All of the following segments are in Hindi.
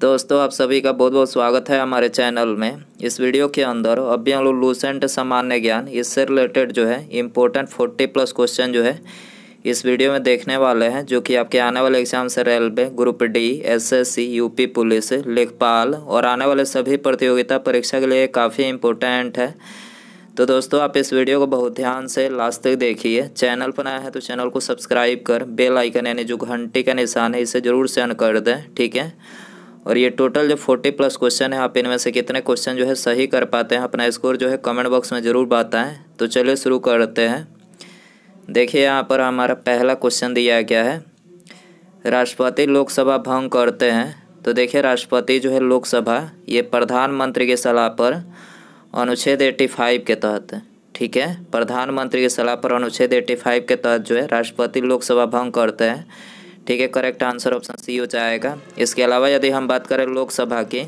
दोस्तों आप सभी का बहुत बहुत स्वागत है हमारे चैनल में इस वीडियो के अंदर अभी हम लोग लूसेंट सामान्य ज्ञान इससे रिलेटेड जो है इम्पोर्टेंट फोर्टी प्लस क्वेश्चन जो है इस वीडियो में देखने वाले हैं जो कि आपके आने वाले एग्जाम से railway group D SSC UP police लेखपाल और आने वाले सभी प्रतियोगिता परीक्षा के लिए काफ़ी इम्पोर्टेंट है तो दोस्तों आप इस वीडियो को बहुत ध्यान से लास्ट तक देखिए चैनल पर आया है तो चैनल को सब्सक्राइब कर बेल आइकन यानी जो घंटी का निशान है इसे ज़रूर सेंड कर दें ठीक है और ये टोटल जो फोर्टी प्लस क्वेश्चन है आप इनमें से कितने क्वेश्चन जो है सही कर पाते हैं अपना स्कोर जो है कमेंट बॉक्स में ज़रूर बताएं तो चलिए शुरू करते हैं देखिए यहाँ पर हमारा पहला क्वेश्चन दिया गया है राष्ट्रपति लोकसभा भंग करते हैं तो देखिए राष्ट्रपति जो है लोकसभा ये प्रधानमंत्री के सलाह पर अनुच्छेद एट्टी फाइव के तहत ठीक है प्रधानमंत्री की सलाह पर अनुच्छेद एट्टी फाइव के तहत जो है राष्ट्रपति लोकसभा भंग करते हैं ठीक है करेक्ट आंसर ऑप्शन सी हो जाएगा इसके अलावा यदि हम बात करें लोकसभा की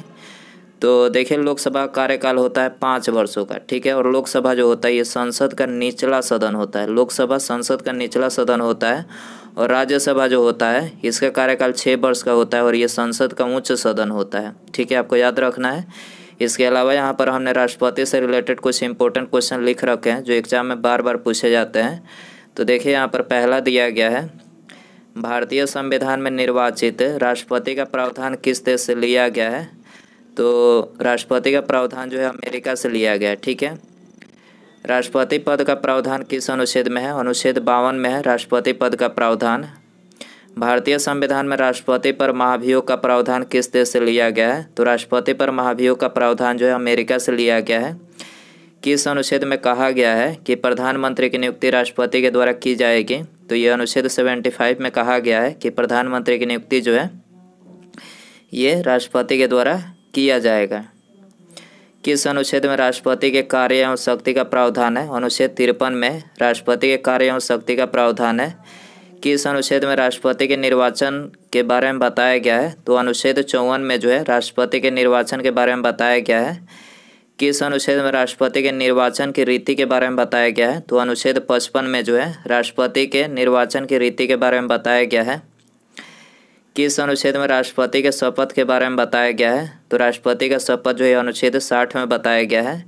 तो देखिए लोकसभा कार्यकाल होता है पाँच वर्षों का ठीक है और लोकसभा जो होता है ये संसद का निचला सदन होता है लोकसभा संसद का निचला सदन होता है और राज्यसभा जो होता है इसका कार्यकाल छः वर्ष का होता है और ये संसद का उच्च सदन होता है ठीक है आपको याद रखना है इसके अलावा यहाँ पर हमने राष्ट्रपति से रिलेटेड कुछ इंपॉर्टेंट क्वेश्चन लिख रखे हैं जो एग्जाम में बार बार पूछे जाते हैं तो देखिए यहाँ पर पहला दिया गया है भारतीय संविधान में निर्वाचित राष्ट्रपति का प्रावधान किस देश से लिया गया है तो राष्ट्रपति का प्रावधान जो है अमेरिका से लिया गया है ठीक है राष्ट्रपति पद का प्रावधान किस अनुच्छेद में है अनुच्छेद बावन में है राष्ट्रपति पद का प्रावधान भारतीय संविधान में राष्ट्रपति पर महाभियोग का प्रावधान किस देश से लिया गया है तो राष्ट्रपति पर महाभियोग का प्रावधान जो है अमेरिका से लिया गया है किस अनुच्छेद में कहा गया है कि प्रधानमंत्री की नियुक्ति राष्ट्रपति के द्वारा की जाएगी तो ये अनुच्छेद सेवेंटी फाइव में कहा गया है कि प्रधानमंत्री की नियुक्ति जो है ये राष्ट्रपति के द्वारा किया जाएगा किस अनुच्छेद में राष्ट्रपति के कार्य एवं शक्ति का प्रावधान है अनुच्छेद तिरपन में राष्ट्रपति के कार्य एवं शक्ति का प्रावधान है किस अनुच्छेद में राष्ट्रपति के निर्वाचन के बारे में बताया गया है तो अनुच्छेद चौवन में जो है राष्ट्रपति के निर्वाचन के बारे में बताया गया है किस अनुच्छेद में राष्ट्रपति के निर्वाचन की रीति के बारे में बताया गया है तो अनुच्छेद पचपन में जो है राष्ट्रपति के निर्वाचन की रीति के बारे में बताया गया है किस अनुच्छेद में राष्ट्रपति के शपथ के बारे में बताया गया है तो राष्ट्रपति का शपथ जो है अनुच्छेद साठ में बताया गया है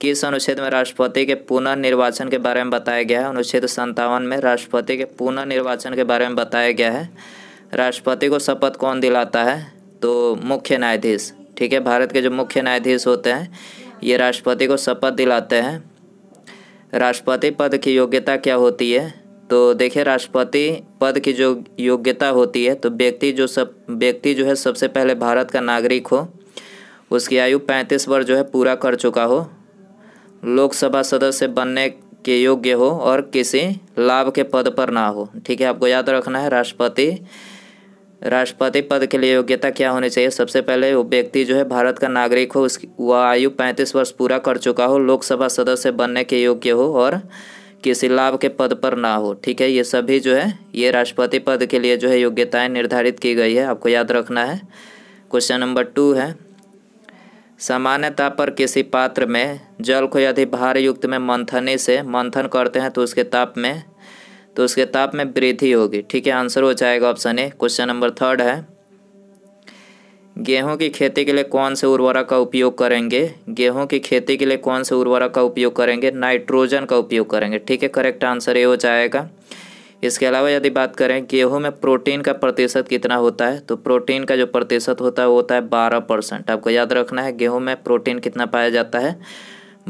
किस अनुच्छेद में राष्ट्रपति के पुनर्निर्वाचन के बारे में बताया गया है अनुच्छेद संतावन में राष्ट्रपति के पुनर्निर्वाचन के बारे में बताया गया है राष्ट्रपति को शपथ कौन दिलाता है तो मुख्य न्यायाधीश ठीक है भारत के जो मुख्य न्यायाधीश होते हैं ये राष्ट्रपति को शपथ दिलाते हैं राष्ट्रपति पद की योग्यता क्या होती है तो देखिए राष्ट्रपति पद की जो योग्यता होती है तो व्यक्ति जो सब व्यक्ति जो है सबसे पहले भारत का नागरिक हो उसकी आयु पैंतीस वर्ष जो है पूरा कर चुका हो लोकसभा सदस्य बनने के योग्य हो और किसी लाभ के पद पर ना हो ठीक है आपको याद रखना है राष्ट्रपति राष्ट्रपति पद के लिए योग्यता क्या होनी चाहिए सबसे पहले वो व्यक्ति जो है भारत का नागरिक हो उसकी वह आयु पैंतीस वर्ष पूरा कर चुका हो लोकसभा सदस्य बनने के योग्य हो और किसी लाभ के पद पर ना हो ठीक है ये सभी जो है ये राष्ट्रपति पद के लिए जो है योग्यताएं निर्धारित की गई है आपको याद रखना है क्वेश्चन नंबर टू है सामान्यता पर किसी पात्र में जल को यदि भार युक्त में मंथनी से मंथन करते हैं तो उसके ताप में तो उसके ताप में वृद्धि होगी ठीक है आंसर हो जाएगा option A question number third है गेहूं की खेती के लिए कौन से उर्वरक का उपयोग करेंगे गेहूं की खेती के लिए कौन से उर्वरक का उपयोग करेंगे नाइट्रोजन का उपयोग करेंगे ठीक है करेक्ट आंसर ये हो जाएगा इसके अलावा यदि बात करें गेहूं में प्रोटीन का प्रतिशत कितना होता है तो प्रोटीन का जो प्रतिशत होता है वो होता है बारह परसेंट आपको याद रखना है गेहूँ में प्रोटीन कितना पाया जाता है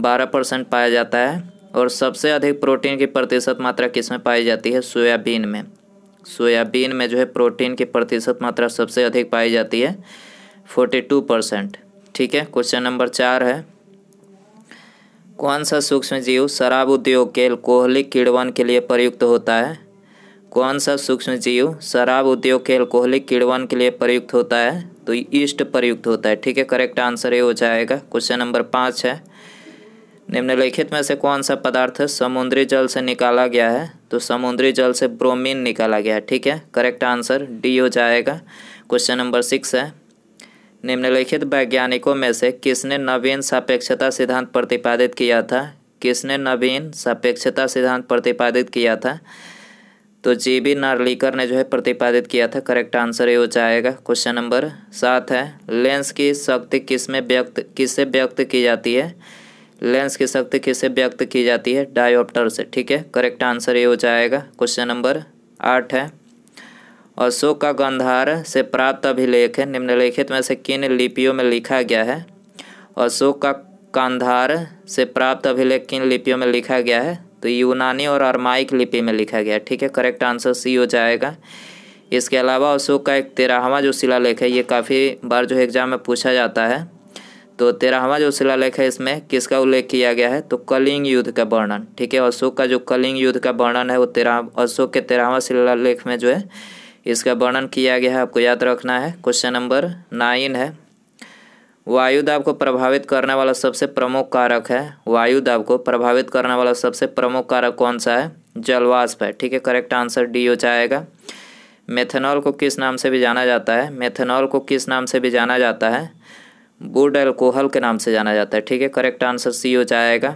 बारह परसेंट पाया जाता है और सबसे अधिक प्रोटीन की प्रतिशत मात्रा किसमें पाई जाती है सोयाबीन में सोयाबीन में जो है प्रोटीन की प्रतिशत मात्रा सबसे अधिक पाई जाती है फोर्टी टू परसेंट ठीक है क्वेश्चन नंबर चार है कौन सा सूक्ष्म जीव शराब उद्योग के एल्कोहलिक किड़वन के लिए प्रयुक्त होता है कौन सा सूक्ष्म जीव शराब उद्योग के एल्कोहलिक किड़वन के लिए प्रयुक्त होता है तो ईस्ट प्रयुक्त होता है ठीक है करेक्ट आंसर ये हो जाएगा क्वेश्चन नंबर पाँच है निम्नलिखित में से कौन सा पदार्थ समुद्री जल से निकाला गया है तो समुद्री जल से ब्रोमीन निकाला गया है ठीक है करेक्ट आंसर डी हो जाएगा क्वेश्चन नंबर सिक्स है निम्नलिखित वैज्ञानिकों में से किसने नवीन सापेक्षता सिद्धांत प्रतिपादित किया था किसने नवीन सापेक्षता सिद्धांत प्रतिपादित किया था तो जी बी नार्लिकर ने जो है प्रतिपादित किया था करेक्ट आंसर ये हो जाएगा क्वेश्चन नंबर सात है लेंस की शक्ति किस में व्यक्त किससे व्यक्त की जाती है लेंस की शक्ति किसे व्यक्त की जाती है डायोप्टर से ठीक है करेक्ट आंसर ये हो जाएगा क्वेश्चन नंबर आठ है अशोक का गंधार से प्राप्त अभिलेख है निम्नलिखित में से किन लिपियों में लिखा गया है अशोक का कांधार से प्राप्त अभिलेख किन लिपियों में लिखा गया है तो यूनानी और अरमाइक लिपि में लिखा गया है ठीक है करेक्ट आंसर सी हो जाएगा इसके अलावा अशोक का एक तेरहवा जो शिलालेख है ये काफ़ी बार जो एग्जाम में पूछा जाता है तो तेरहवा जो शिलालेख है इसमें किसका उल्लेख किया गया है तो कलिंग युद्ध का वर्णन ठीक है अशोक का जो कलिंग युद्ध का वर्णन है वो तेरह अशोक के तेरहवा शिलालेख में जो है इसका वर्णन किया गया है आपको याद रखना है क्वेश्चन नंबर नाइन है वायुदाब को प्रभावित करने वाला सबसे प्रमुख कारक है वायुदाब को प्रभावित करने वाला सबसे प्रमुख कारक कौन सा है जलवाष्प है ठीक है करेक्ट आंसर डी हो जाएगा मेथेनॉल को किस नाम से भी जाना जाता है मेथेनॉल को किस नाम से भी जाना जाता है बूड एल्कोहल के नाम से जाना जाता है ठीक है करेक्ट आंसर सी हो जाएगा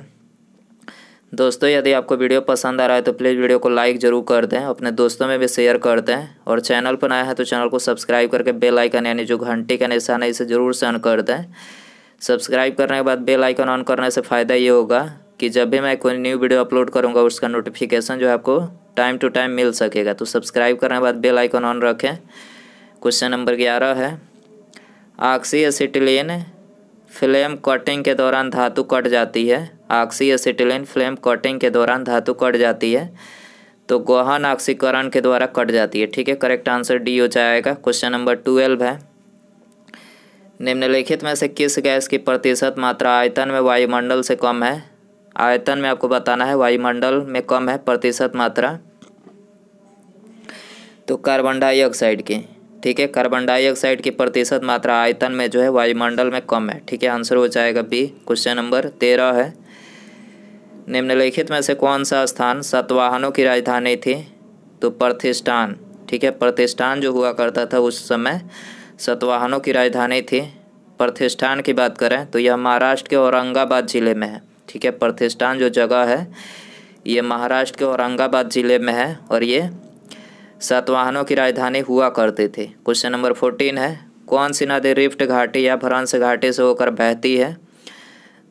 दोस्तों यदि आपको वीडियो पसंद आ रहा है तो प्लीज़ वीडियो को लाइक ज़रूर कर दें अपने दोस्तों में भी शेयर कर दें और चैनल पर नया है तो चैनल को सब्सक्राइब करके बेल आइकन यानी जो घंटी का निशान है इसे ज़रूर से ऑन कर दें सब्सक्राइब करने के बाद बेल आइकन ऑन करने से फ़ायदा ये होगा कि जब भी मैं कोई न्यू वीडियो अपलोड करूँगा उसका नोटिफिकेशन जो है आपको टाइम टू टाइम मिल सकेगा तो सब्सक्राइब करने के बाद बेल आइकन ऑन रखें क्वेश्चन नंबर ग्यारह है ऑक्सी एसिटिलीन फ्लेम कटिंग के दौरान धातु कट जाती है ऑक्सी एसिटिलीन फ्लेम कटिंग के दौरान धातु कट जाती है तो गोहन ऑक्सीकरण के द्वारा कट जाती है ठीक है करेक्ट आंसर डी हो जाएगा क्वेश्चन नंबर ट्वेल्व है निम्नलिखित में से किस गैस की प्रतिशत मात्रा आयतन में वायुमंडल से कम है आयतन में आपको बताना है वायुमंडल में कम है प्रतिशत मात्रा तो कार्बन डाइऑक्साइड की ठीक है कार्बन डाइऑक्साइड की प्रतिशत मात्रा आयतन में जो है वायुमंडल में कम है ठीक है आंसर हो जाएगा बी क्वेश्चन नंबर तेरह है निम्नलिखित में से कौन सा स्थान सतवाहनों की राजधानी थी तो प्रतिष्ठान ठीक है प्रतिष्ठान जो हुआ करता था उस समय सतवाहनों की राजधानी थी प्रतिष्ठान की बात करें तो यह महाराष्ट्र के औरंगाबाद ज़िले में है ठीक है प्रतिष्ठान जो जगह है ये महाराष्ट्र के औरंगाबाद ज़िले में है और ये सातवाहनों की राजधानी हुआ करते थे क्वेश्चन नंबर फोर्टीन है कौन सी नदी रिफ्ट घाटी या फ्रांस घाटी से होकर बहती है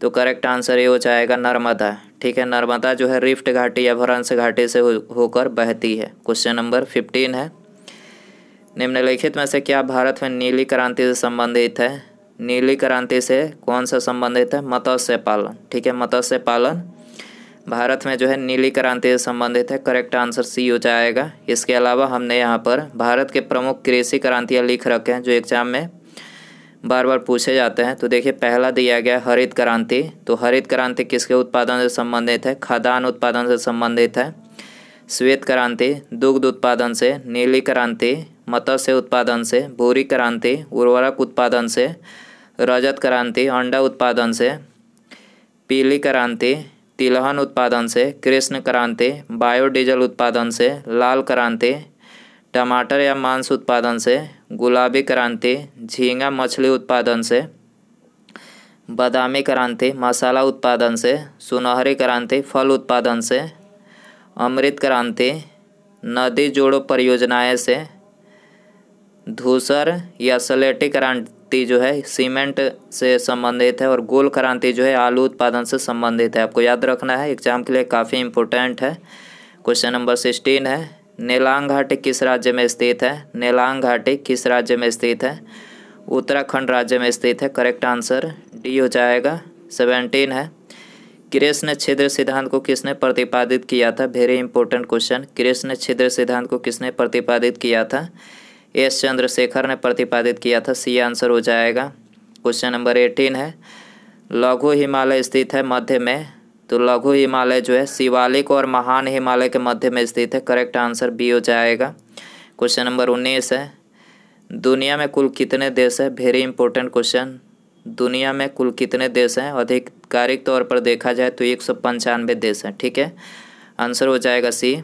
तो करेक्ट आंसर ये हो जाएगा नर्मदा ठीक है नर्मदा जो है रिफ्ट घाटी या फ्रांस घाटी से होकर बहती है क्वेश्चन नंबर फिफ्टीन है निम्नलिखित में से क्या भारत में नीली क्रांति से संबंधित है नीली क्रांति से कौन सा संबंधित है मत्स्य पालन ठीक है मत्स्य पालन भारत में जो है नीली क्रांति से संबंधित है करेक्ट आंसर सी हो जाएगा इसके अलावा हमने यहाँ पर भारत के प्रमुख कृषि क्रांतियाँ लिख रखे हैं जो एग्जाम में बार बार पूछे जाते हैं तो देखिए पहला दिया गया हरित क्रांति तो हरित क्रांति किसके उत्पादन से संबंधित है खाद्यान्न उत्पादन से संबंधित है श्वेत क्रांति दुग्ध उत्पादन से नीली क्रांति मत्स्य उत्पादन से भूरी क्रांति उर्वरक उत्पादन से रजत क्रांति अंडा उत्पादन से पीली क्रांति तिलहन उत्पादन से कृष्ण क्रांति बायोडीजल उत्पादन से लाल क्रांति टमाटर या मांस उत्पादन से गुलाबी क्रांति झींगा मछली उत्पादन से बादामी क्रांति मसाला उत्पादन से सुनहरी क्रांति फल उत्पादन से अमृत क्रांति नदी जोड़ो परियोजनाएं से धूसर या सलेटी क्रांति क्रांति जो है सीमेंट से संबंधित है और गोल क्रांति जो है आलू उत्पादन से संबंधित है आपको याद रखना है एग्जाम के लिए काफ़ी इंपॉर्टेंट है क्वेश्चन नंबर सिक्सटीन है नेलांग घाटी किस राज्य में स्थित है नेलांग घाटी किस राज्य में स्थित है उत्तराखंड राज्य में स्थित है करेक्ट आंसर डी हो जाएगा सेवेंटीन है कृष्ण छिद्र सिद्धांत को किसने प्रतिपादित किया था वेरी इंपॉर्टेंट क्वेश्चन कृष्ण छिद्र सिद्धांत को किसने प्रतिपादित किया था एस चंद्रशेखर ने प्रतिपादित किया था सी आंसर हो जाएगा क्वेश्चन नंबर एटीन है लघु हिमालय स्थित है मध्य में तो लघु हिमालय जो है शिवालिक और महान हिमालय के मध्य में स्थित है करेक्ट आंसर बी हो जाएगा क्वेश्चन नंबर उन्नीस है दुनिया में कुल कितने देश हैं वेरी इंपॉर्टेंट क्वेश्चन दुनिया में कुल कितने देश हैं आधिकारिक तौर पर देखा जाए तो एक सौ पंचानवे देश हैं ठीक है आंसर हो जाएगा सी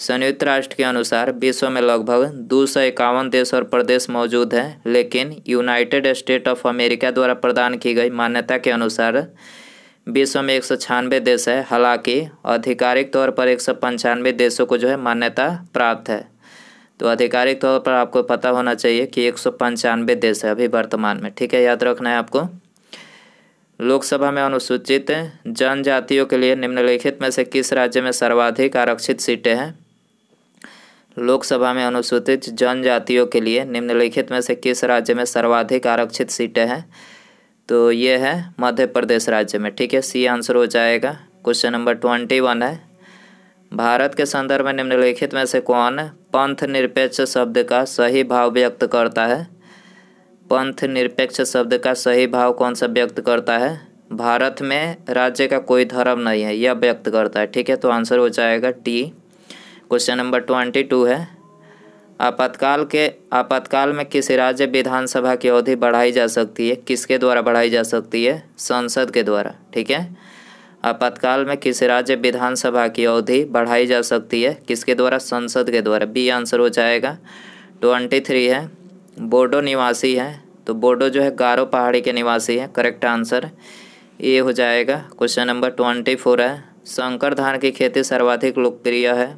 संयुक्त राष्ट्र के अनुसार विश्व में लगभग दो सौ इक्यावन देश और प्रदेश मौजूद हैं लेकिन यूनाइटेड स्टेट ऑफ अमेरिका द्वारा प्रदान की गई मान्यता के अनुसार विश्व में एक सौ छियानवे देश है हालांकि आधिकारिक तौर पर एक सौ पंचानवे देशों को जो है मान्यता प्राप्त है तो आधिकारिक तौर पर आपको पता होना चाहिए कि एक सौ पंचानवे देश है अभी वर्तमान में ठीक है याद रखना है आपको लोकसभा में अनुसूचित जनजातियों के लिए निम्नलिखित में से किस राज्य में सर्वाधिक आरक्षित सीटें हैं लोकसभा में अनुसूचित जनजातियों के लिए निम्नलिखित में से किस राज्य में सर्वाधिक आरक्षित सीटें हैं तो ये है मध्य प्रदेश राज्य में ठीक है सी आंसर हो जाएगा क्वेश्चन नंबर ट्वेंटी वन है भारत के संदर्भ में निम्नलिखित में से कौन पंथ निरपेक्ष शब्द का सही भाव व्यक्त करता है पंथ निरपेक्ष शब्द का सही भाव कौन सा व्यक्त करता है भारत में राज्य का कोई धर्म नहीं है यह व्यक्त करता है ठीक है तो आंसर हो जाएगा T question number twenty two है आपातकाल के आपातकाल में किस राज्य विधानसभा की अवधि बढ़ाई जा सकती है किसके द्वारा बढ़ाई जा सकती है संसद के द्वारा ठीक है आपातकाल में किस राज्य विधानसभा की अवधि बढ़ाई जा सकती है किसके द्वारा संसद के द्वारा बी आंसर हो जाएगा ट्वेंटी थ्री है बोडो निवासी है तो बोडो जो है गारो पहाड़ी के निवासी है करेक्ट आंसर ये हो जाएगा क्वेश्चन नंबर ट्वेंटी फोर है शंकर धान की खेती सर्वाधिक लोकप्रिय है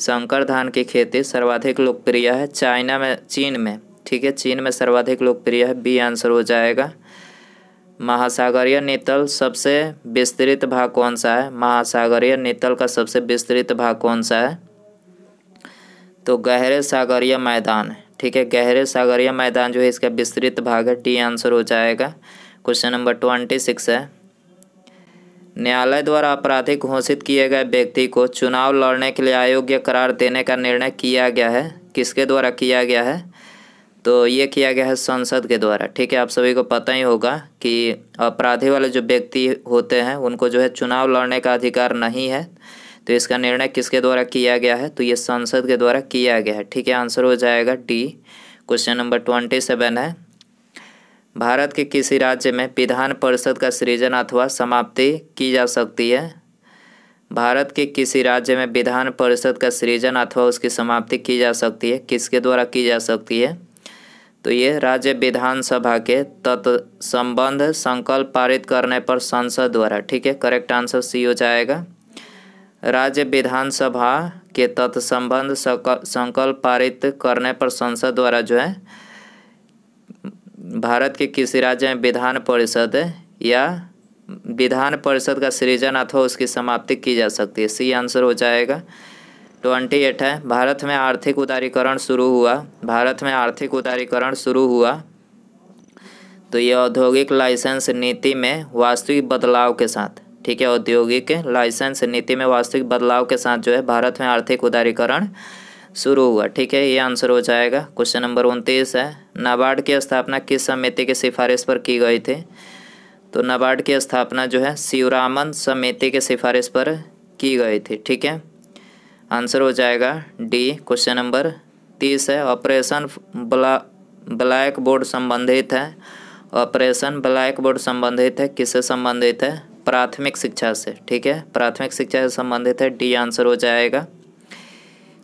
संकर धान की खेती सर्वाधिक लोकप्रिय है चाइना में चीन में ठीक है चीन में सर्वाधिक लोकप्रिय है बी आंसर हो जाएगा महासागरीय नितल सबसे विस्तृत भाग कौन सा है महासागरीय नितल का सबसे विस्तृत भाग कौन सा है तो गहरे सागरीय मैदान ठीक है गहरे सागरीय मैदान जो है इसका विस्तृत भाग है टी आंसर हो जाएगा क्वेश्चन नंबर ट्वेंटी सिक्स है न्यायालय द्वारा आपराधिक घोषित किए गए व्यक्ति को चुनाव लड़ने के लिए अयोग्य करार देने का निर्णय किया गया है किसके द्वारा किया गया है तो ये किया गया है संसद के द्वारा ठीक है आप सभी को पता ही होगा कि अपराधी वाले जो व्यक्ति होते हैं उनको जो है चुनाव लड़ने का अधिकार नहीं है तो इसका निर्णय किसके द्वारा किया गया है तो ये संसद के द्वारा किया गया है ठीक है आंसर हो जाएगा D question number twenty seven है भारत के किसी राज्य में विधान परिषद का सृजन अथवा समाप्ति की जा सकती है भारत के किसी राज्य में विधान परिषद का सृजन अथवा उसकी समाप्ति की जा सकती है किसके द्वारा की जा सकती है तो ये राज्य विधानसभा के तत्संबंध संकल्प पारित करने पर संसद द्वारा ठीक है करेक्ट आंसर सी हो जाएगा राज्य विधानसभा के तत्संबंध संकल्प पारित करने पर संसद द्वारा जो है भारत के किस राज्य में विधान परिषद या विधान परिषद का सृजन अथवा उसकी समाप्ति की जा सकती है सी आंसर हो जाएगा ट्वेंटी एट है भारत में आर्थिक उदारीकरण शुरू हुआ भारत में आर्थिक उदारीकरण शुरू हुआ तो ये औद्योगिक लाइसेंस नीति में वास्तविक बदलाव के साथ ठीक है औद्योगिक लाइसेंस नीति में वास्तविक बदलाव के साथ जो है भारत में आर्थिक उदारीकरण शुरू हुआ ठीक है ये आंसर हो जाएगा क्वेश्चन नंबर उनतीस है नाबार्ड की स्थापना किस समिति की सिफारिश पर की गई थी तो नाबार्ड की स्थापना जो है शिवरामन समिति की सिफारिश पर की गई थी ठीक है आंसर हो जाएगा डी क्वेश्चन नंबर तीस है ऑपरेशन ब्ला ब्लैक बोर्ड संबंधित है ऑपरेशन ब्लैक बोर्ड संबंधित है किससे संबंधित है प्राथमिक शिक्षा से ठीक है प्राथमिक शिक्षा से संबंधित है डी आंसर हो जाएगा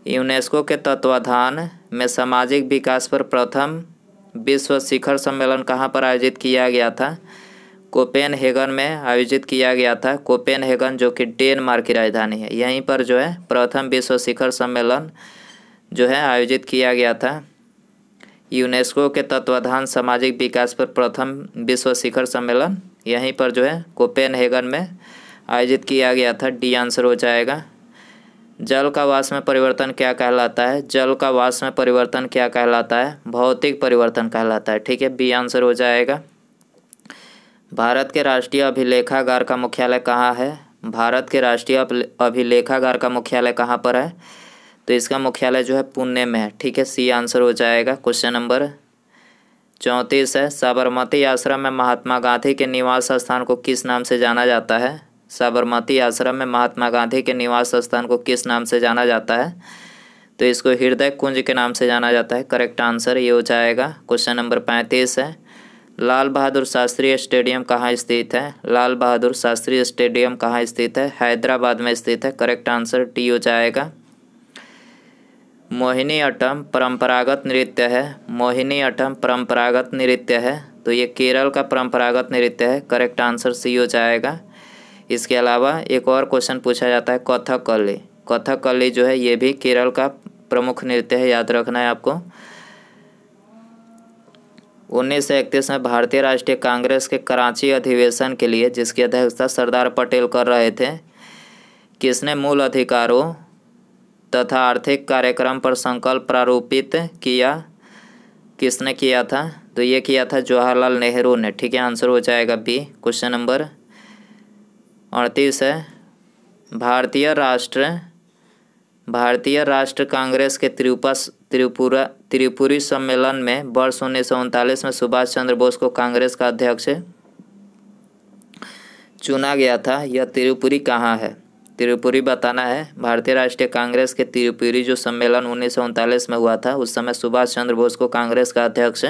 यूनेस्को के तत्वाधान में सामाजिक विकास पर प्रथम विश्व शिखर सम्मेलन कहाँ पर आयोजित किया गया था कोपेन हेगन में आयोजित किया गया था कोपेन हेगन जो कि डेनमार्क की राजधानी है यहीं पर जो है प्रथम विश्व शिखर सम्मेलन जो है आयोजित किया गया था यूनेस्को के तत्वाधान सामाजिक विकास पर प्रथम विश्व शिखर सम्मेलन यहीं पर जो है कोपेन हेगन में आयोजित किया गया था डी आंसर हो जाएगा जल का वास में परिवर्तन क्या कहलाता है जल का वास में परिवर्तन क्या कहलाता है भौतिक परिवर्तन कहलाता है ठीक है बी आंसर हो जाएगा भारत के राष्ट्रीय अभिलेखागार का मुख्यालय कहाँ है भारत के राष्ट्रीय अभिलेखागार का मुख्यालय कहाँ पर है तो इसका मुख्यालय जो है पुणे में है ठीक है सी आंसर हो जाएगा क्वेश्चन नंबर चौंतीस है साबरमती आश्रम में महात्मा गांधी के निवास स्थान को किस नाम से जाना जाता है साबरमती आश्रम में महात्मा गांधी के निवास स्थान को किस नाम से जाना जाता है तो इसको हृदय कुंज के नाम से जाना जाता है करेक्ट आंसर ये हो जाएगा क्वेश्चन नंबर पैंतीस है लाल बहादुर शास्त्री स्टेडियम कहाँ स्थित है लाल बहादुर शास्त्री स्टेडियम कहाँ स्थित है हैदराबाद में स्थित है करेक्ट आंसर टी हो जाएगा मोहिनी अटम परंपरागत नृत्य है मोहिनी अटम परंपरागत नृत्य है तो ये केरल का परंपरागत नृत्य है करेक्ट आंसर सी हो जाएगा इसके अलावा एक और क्वेश्चन पूछा जाता है कथकली कथकली जो है ये भी केरल का प्रमुख नृत्य है याद रखना है आपको उन्नीस सौ इकतीस में भारतीय राष्ट्रीय कांग्रेस के कराची अधिवेशन के लिए जिसकी अध्यक्षता सरदार पटेल कर रहे थे किसने मूल अधिकारों तथा आर्थिक कार्यक्रम पर संकल्प प्रारूपित किया किसने किया था तो ये किया था जवाहरलाल नेहरू ने ठीक है आंसर हो जाएगा बी क्वेश्चन नंबर अड़तीस है भारतीय राष्ट्र भारतीय राष्ट्र कांग्रेस के त्रिपा त्रिपुरा त्रिपुरी सम्मेलन में वर्ष उन्नीस में सुभाष चंद्र बोस को कांग्रेस का अध्यक्ष चुना गया था यह त्रिपुरी कहाँ है त्रिपुरी बताना है भारतीय राष्ट्रीय कांग्रेस के त्रिपुरी जो सम्मेलन उन्नीस में हुआ था उस समय सुभाष चंद्र बोस को कांग्रेस का अध्यक्ष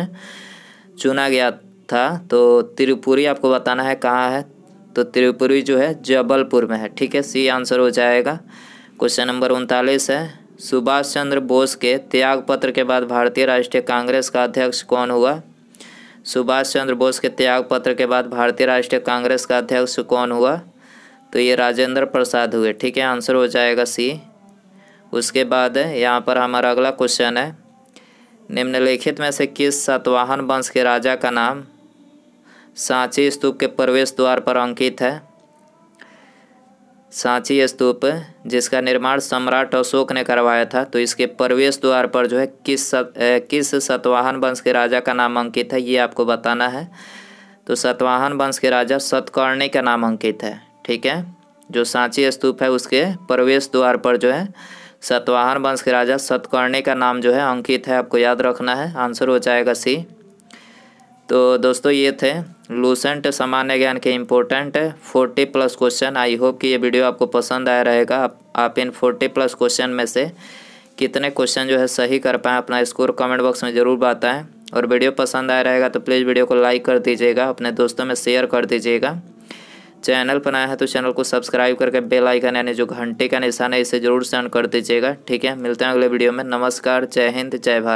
चुना गया था तो त्रिपुरी आपको बताना है कहाँ है तो त्रिपुरी जो है जबलपुर में है ठीक है सी आंसर हो जाएगा क्वेश्चन नंबर उनतालीस है सुभाष चंद्र बोस के त्यागपत्र के बाद भारतीय राष्ट्रीय कांग्रेस का अध्यक्ष कौन हुआ सुभाष चंद्र बोस के त्यागपत्र के बाद भारतीय राष्ट्रीय कांग्रेस का अध्यक्ष कौन हुआ तो ये राजेंद्र प्रसाद हुए ठीक है आंसर हो जाएगा सी उसके बाद यहाँ पर हमारा अगला क्वेश्चन है निम्नलिखित में से किस सातवाहन वंश के राजा का नाम सांची स्तूप के प्रवेश द्वार पर अंकित है सांची स्तूप जिसका निर्माण सम्राट अशोक ने करवाया था तो इसके प्रवेश द्वार पर जो है किस सत, किस सतवाहन वंश के राजा का नाम अंकित है ये आपको बताना है तो सतवाहन वंश के राजा सतकर्णी का नाम अंकित है ठीक है जो सांची स्तूप है उसके प्रवेश द्वार पर जो है सतवाहन वंश के राजा सतकर्णी का नाम जो है अंकित है आपको याद रखना है आंसर हो जाएगा सी तो दोस्तों ये थे लूसेंट सामान्य ज्ञान के important forty plus question I hope कि ये वीडियो आपको पसंद आया रहेगा आप, आप इन फोर्टी प्लस क्वेश्चन में से कितने क्वेश्चन जो है सही कर पाएँ अपना स्कोर कमेंट बॉक्स में ज़रूर बताएं और वीडियो पसंद आया रहेगा तो प्लीज़ वीडियो को लाइक कर दीजिएगा अपने दोस्तों में शेयर कर दीजिएगा चैनल पर है तो चैनल को सब्सक्राइब करके बेल आइकन यानी जो घंटे का निशान है इसे जरूर सेंड कर दीजिएगा ठीक है मिलते हैं अगले वीडियो में नमस्कार जय हिंद जय भारत